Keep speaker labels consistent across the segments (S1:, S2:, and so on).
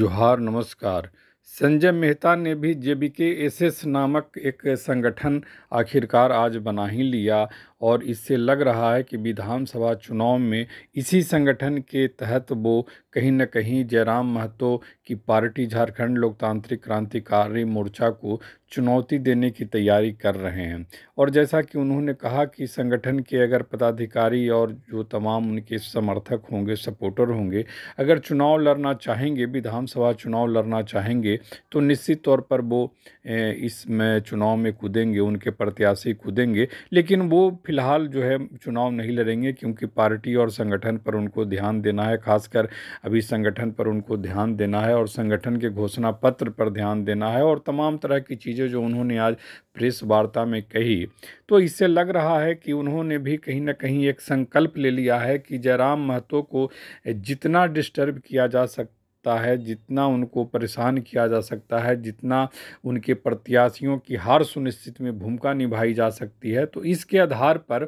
S1: जोहार नमस्कार संजय मेहता ने भी जेबीके एसएस नामक एक संगठन आखिरकार आज बना ही लिया और इससे लग रहा है कि विधानसभा चुनाव में इसी संगठन के तहत वो कहीं ना कहीं जयराम महतो की पार्टी झारखंड लोकतांत्रिक क्रांतिकारी मोर्चा को चुनौती देने की तैयारी कर रहे हैं और जैसा कि उन्होंने कहा कि संगठन के अगर पदाधिकारी और जो तमाम उनके समर्थक होंगे सपोर्टर होंगे अगर चुनाव लड़ना चाहेंगे विधानसभा चुनाव लड़ना चाहेंगे तो निश्चित तौर पर वो इसमें चुनाव में कूदेंगे उनके प्रत्याशी कूदेंगे लेकिन वो फ़िलहाल जो है चुनाव नहीं लड़ेंगे क्योंकि पार्टी और संगठन पर उनको ध्यान देना है खासकर अभी संगठन पर उनको ध्यान देना है और संगठन के घोषणा पत्र पर ध्यान देना है और तमाम तरह की चीज़ें जो उन्होंने आज प्रेस वार्ता में कही तो इससे लग रहा है कि उन्होंने भी कहीं ना कहीं एक संकल्प ले लिया है कि जयराम महतो को जितना डिस्टर्ब किया जा सकता सकता है जितना उनको परेशान किया जा सकता है जितना उनके प्रत्याशियों की हार सुनिश्चित में भूमिका निभाई जा सकती है तो इसके आधार पर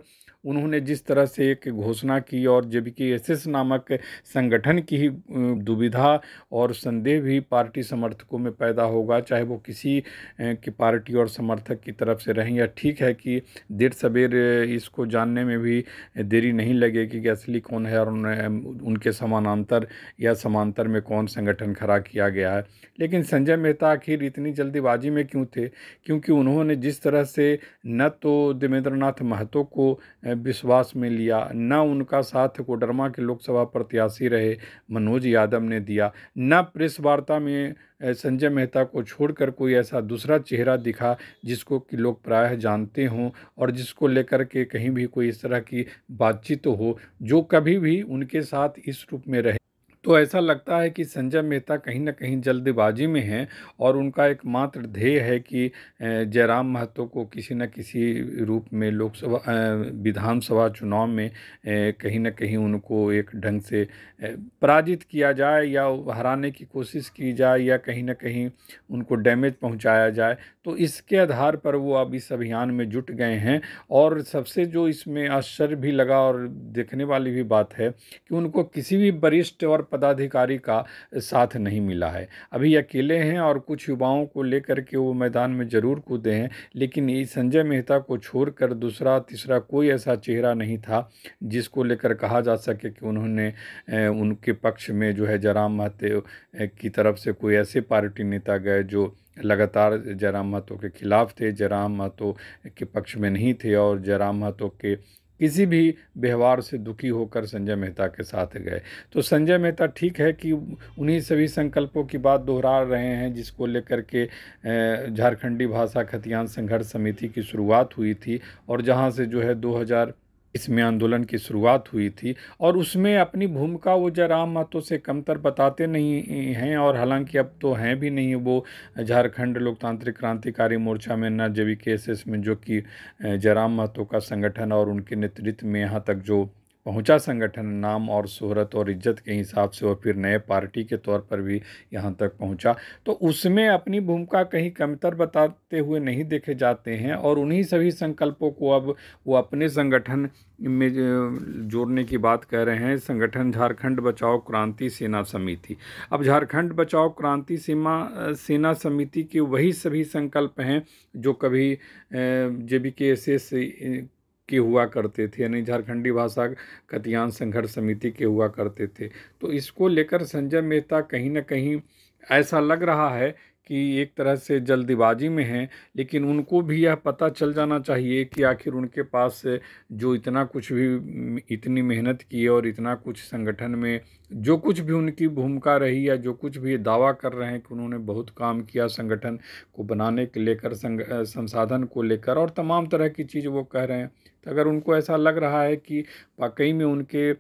S1: उन्होंने जिस तरह से एक घोषणा की और जबकि एसएस नामक संगठन की ही दुविधा और संदेह भी पार्टी समर्थकों में पैदा होगा चाहे वो किसी की पार्टी और समर्थक की तरफ से रहें या ठीक है कि देर सवेर इसको जानने में भी देरी नहीं लगेगी कि असली कौन है और उनके समानांतर या समांतर में कौन संगठन खड़ा किया गया है लेकिन संजय मेहता आखिर इतनी जल्दीबाजी में क्यों थे क्योंकि उन्होंने जिस तरह से न तो देवेंद्र नाथ महतो को विश्वास में लिया न उनका साथ कोडरमा के लोकसभा प्रत्याशी रहे मनोज यादव ने दिया न प्रेस वार्ता में संजय मेहता को छोड़कर कोई ऐसा दूसरा चेहरा दिखा जिसको कि लोग प्रायः जानते हों और जिसको लेकर के कहीं भी कोई इस तरह की बातचीत हो जो कभी भी उनके साथ इस रूप में रहे तो ऐसा लगता है कि संजय मेहता कहीं ना कहीं जल्दबाजी में हैं और उनका एकमात्र ध्येय है कि जयराम महतो को किसी न किसी रूप में लोकसभा विधानसभा चुनाव में कहीं ना कहीं उनको एक ढंग से पराजित किया जाए या हराने की कोशिश की जाए या कहीं ना कहीं उनको डैमेज पहुंचाया जाए तो इसके आधार पर वो अब इस अभियान में जुट गए हैं और सबसे जो इसमें आश्चर्य भी लगा और देखने वाली भी बात है कि उनको किसी भी वरिष्ठ और पदाधिकारी का साथ नहीं मिला है अभी अकेले हैं और कुछ युवाओं को लेकर के वो मैदान में ज़रूर कूदे हैं लेकिन ये संजय मेहता को छोड़कर दूसरा तीसरा कोई ऐसा चेहरा नहीं था जिसको लेकर कहा जा सके कि उन्होंने उनके पक्ष में जो है जयराम महते की तरफ से कोई ऐसे पार्टी नेता गए जो लगातार जयराम महतो के खिलाफ थे जयराम महतो के पक्ष में नहीं थे और जयराम महतो के किसी भी व्यवहार से दुखी होकर संजय मेहता के साथ गए तो संजय मेहता ठीक है कि उन्हीं सभी संकल्पों की बात दोहरा रहे हैं जिसको लेकर के झारखंडी भाषा खतियान संघर्ष समिति की शुरुआत हुई थी और जहाँ से जो है 2000 इसमें आंदोलन की शुरुआत हुई थी और उसमें अपनी भूमिका वो जयराम महतो से कमतर बताते नहीं हैं और हालांकि अब तो हैं भी नहीं वो झारखंड लोकतांत्रिक क्रांतिकारी मोर्चा में ना केसेस के में जो कि जयराम महतो का संगठन और उनके नेतृत्व में यहाँ तक जो पहुंचा संगठन नाम और शहरत और इज्जत के हिसाब से और फिर नए पार्टी के तौर पर भी यहाँ तक पहुंचा तो उसमें अपनी भूमिका कहीं कमतर बताते हुए नहीं देखे जाते हैं और उन्हीं सभी संकल्पों को अब वो अपने संगठन में जोड़ने की बात कह रहे हैं संगठन झारखंड बचाओ क्रांति सेना समिति अब झारखंड बचाओ क्रांति सीमा सेना समिति के वही सभी संकल्प हैं जो कभी J B K S S के हुआ करते थे यानी झारखंडी भाषा कतियान संघर्ष समिति के हुआ करते थे तो इसको लेकर संजय मेहता कहीं ना कहीं ऐसा लग रहा है कि एक तरह से जल्दबाजी में हैं लेकिन उनको भी यह पता चल जाना चाहिए कि आखिर उनके पास जो इतना कुछ भी इतनी मेहनत की और इतना कुछ संगठन में जो कुछ भी उनकी भूमिका रही या जो कुछ भी दावा कर रहे हैं कि उन्होंने बहुत काम किया संगठन को बनाने के लेकर संसाधन को लेकर और तमाम तरह की चीज़ वो कह रहे हैं तो अगर उनको ऐसा लग रहा है कि वाकई में उनके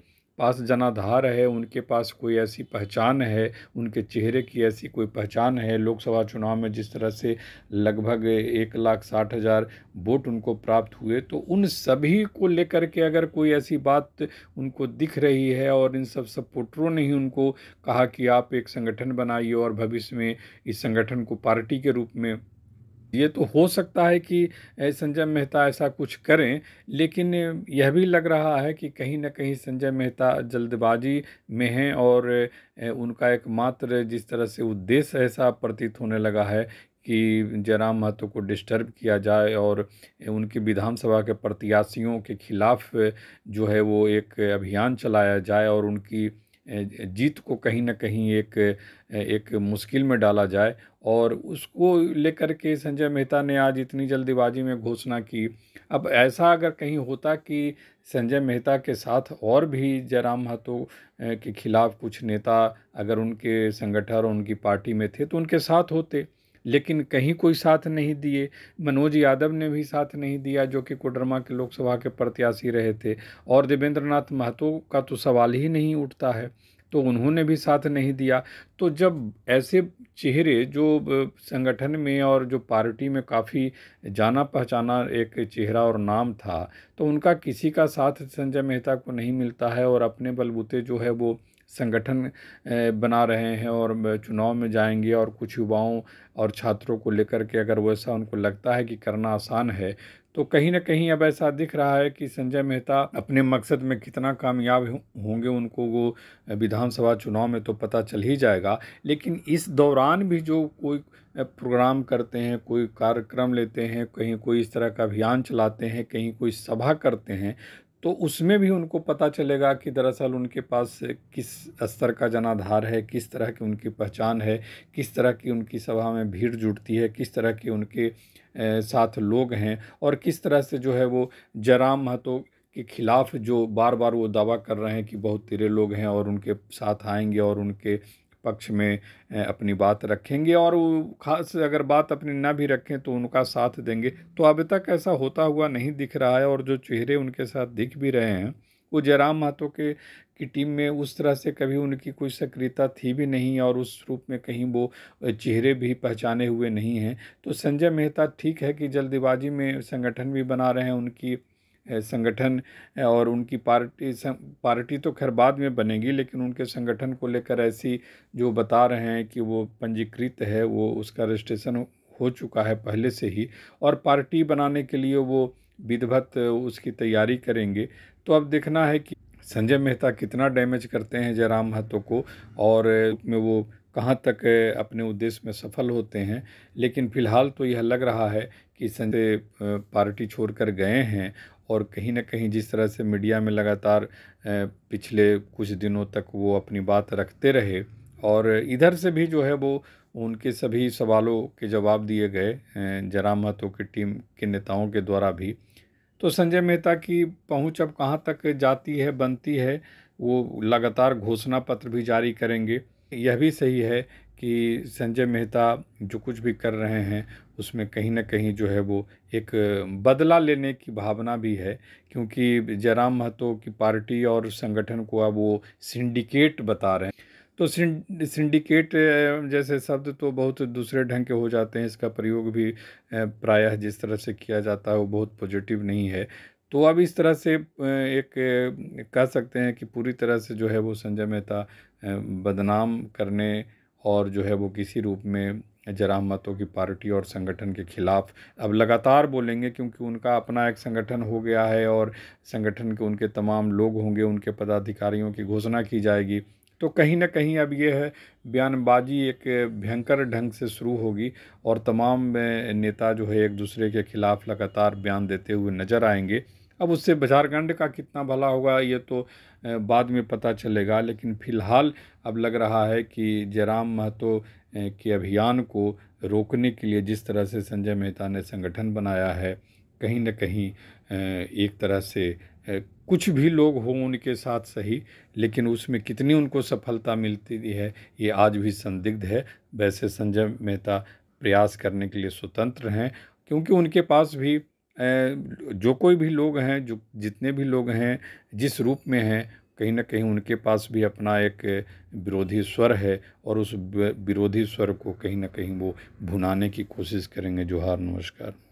S1: पास जनाधार है उनके पास कोई ऐसी पहचान है उनके चेहरे की ऐसी कोई पहचान है लोकसभा चुनाव में जिस तरह से लगभग एक लाख साठ हज़ार वोट उनको प्राप्त हुए तो उन सभी को लेकर के अगर कोई ऐसी बात उनको दिख रही है और इन सब सपोर्टरों ने ही उनको कहा कि आप एक संगठन बनाइए और भविष्य में इस संगठन को पार्टी के रूप में ये तो हो सकता है कि संजय मेहता ऐसा कुछ करें लेकिन यह भी लग रहा है कि कहीं ना कहीं संजय मेहता जल्दबाजी में हैं और उनका एकमात्र जिस तरह से उद्देश्य ऐसा प्रतीत होने लगा है कि जयराम महतो को डिस्टर्ब किया जाए और उनके विधानसभा के प्रत्याशियों के खिलाफ जो है वो एक अभियान चलाया जाए और उनकी जीत को कहीं ना कहीं एक एक मुश्किल में डाला जाए और उसको लेकर के संजय मेहता ने आज इतनी जल्दीबाजी में घोषणा की अब ऐसा अगर कहीं होता कि संजय मेहता के साथ और भी जयराम महतो के खिलाफ कुछ नेता अगर उनके संगठन और उनकी पार्टी में थे तो उनके साथ होते लेकिन कहीं कोई साथ नहीं दिए मनोज यादव ने भी साथ नहीं दिया जो कि कोडरमा के लोकसभा के प्रत्याशी रहे थे और देवेंद्र नाथ महतो का तो सवाल ही नहीं उठता है तो उन्होंने भी साथ नहीं दिया तो जब ऐसे चेहरे जो संगठन में और जो पार्टी में काफ़ी जाना पहचाना एक चेहरा और नाम था तो उनका किसी का साथ संजय मेहता को नहीं मिलता है और अपने बलबूते जो है वो संगठन बना रहे हैं और चुनाव में जाएंगे और कुछ युवाओं और छात्रों को लेकर के अगर वैसा उनको लगता है कि करना आसान है तो कहीं ना कहीं अब ऐसा दिख रहा है कि संजय मेहता अपने मकसद में कितना कामयाब होंगे उनको वो विधानसभा चुनाव में तो पता चल ही जाएगा लेकिन इस दौरान भी जो कोई प्रोग्राम करते हैं कोई कार्यक्रम लेते हैं कहीं कोई इस तरह का अभियान चलाते हैं कहीं कोई सभा करते हैं तो उसमें भी उनको पता चलेगा कि दरअसल उनके पास किस स्तर का जनाधार है किस तरह की उनकी पहचान है किस तरह की उनकी सभा में भीड़ जुटती है किस तरह के उनके साथ लोग हैं और किस तरह से जो है वो जराम महतो के खिलाफ जो बार बार वो दावा कर रहे हैं कि बहुत तेरे लोग हैं और उनके साथ आएंगे और उनके पक्ष में अपनी बात रखेंगे और वो खास अगर बात अपनी ना भी रखें तो उनका साथ देंगे तो अभी तक ऐसा होता हुआ नहीं दिख रहा है और जो चेहरे उनके साथ दिख भी रहे हैं वो जयराम महतो के की टीम में उस तरह से कभी उनकी कोई सक्रियता थी भी नहीं और उस रूप में कहीं वो चेहरे भी पहचाने हुए नहीं हैं तो संजय मेहता ठीक है कि जल्दबाजी में संगठन भी बना रहे हैं उनकी संगठन और उनकी पार्टी पार्टी तो खैर बाद में बनेगी लेकिन उनके संगठन को लेकर ऐसी जो बता रहे हैं कि वो पंजीकृत है वो उसका रजिस्ट्रेशन हो चुका है पहले से ही और पार्टी बनाने के लिए वो विधिवत उसकी तैयारी करेंगे तो अब देखना है कि संजय मेहता कितना डैमेज करते हैं जयराम महतो को और में वो कहाँ तक अपने उद्देश्य में सफल होते हैं लेकिन फ़िलहाल तो यह लग रहा है कि संजय पार्टी छोड़कर गए हैं और कहीं ना कहीं जिस तरह से मीडिया में लगातार पिछले कुछ दिनों तक वो अपनी बात रखते रहे और इधर से भी जो है वो उनके सभी सवालों के जवाब दिए गए जरा महतो की टीम के नेताओं के द्वारा भी तो संजय मेहता की पहुंच अब कहाँ तक जाती है बनती है वो लगातार घोषणा पत्र भी जारी करेंगे यह भी सही है कि संजय मेहता जो कुछ भी कर रहे हैं उसमें कहीं ना कहीं जो है वो एक बदला लेने की भावना भी है क्योंकि जयराम महतो की पार्टी और संगठन को अब वो सिंडिकेट बता रहे हैं तो सिंडिकेट जैसे शब्द तो बहुत दूसरे ढंग के हो जाते हैं इसका प्रयोग भी प्रायः जिस तरह से किया जाता है वो बहुत पॉजिटिव नहीं है तो अब इस तरह से एक कह सकते हैं कि पूरी तरह से जो है वो संजय मेहता बदनाम करने और जो है वो किसी रूप में मतों की पार्टी और संगठन के ख़िलाफ़ अब लगातार बोलेंगे क्योंकि उनका अपना एक संगठन हो गया है और संगठन के उनके तमाम लोग होंगे उनके पदाधिकारियों की घोषणा की जाएगी तो कहीं ना कहीं अब ये है बयानबाजी एक भयंकर ढंग से शुरू होगी और तमाम नेता जो है एक दूसरे के ख़िलाफ़ लगातार बयान देते हुए नज़र आएंगे अब उससे झारखंड का कितना भला होगा ये तो बाद में पता चलेगा लेकिन फ़िलहाल अब लग रहा है कि जयराम महतो के अभियान को रोकने के लिए जिस तरह से संजय मेहता ने संगठन बनाया है कहीं ना कहीं एक तरह से कुछ भी लोग हों उनके साथ सही लेकिन उसमें कितनी उनको सफलता मिलती है ये आज भी संदिग्ध है वैसे संजय मेहता प्रयास करने के लिए स्वतंत्र हैं क्योंकि उनके पास भी जो कोई भी लोग हैं जो जितने भी लोग हैं जिस रूप में हैं कहीं ना कहीं उनके पास भी अपना एक विरोधी स्वर है और उस विरोधी स्वर को कहीं ना कहीं वो भुनाने की कोशिश करेंगे जोहार नमस्कार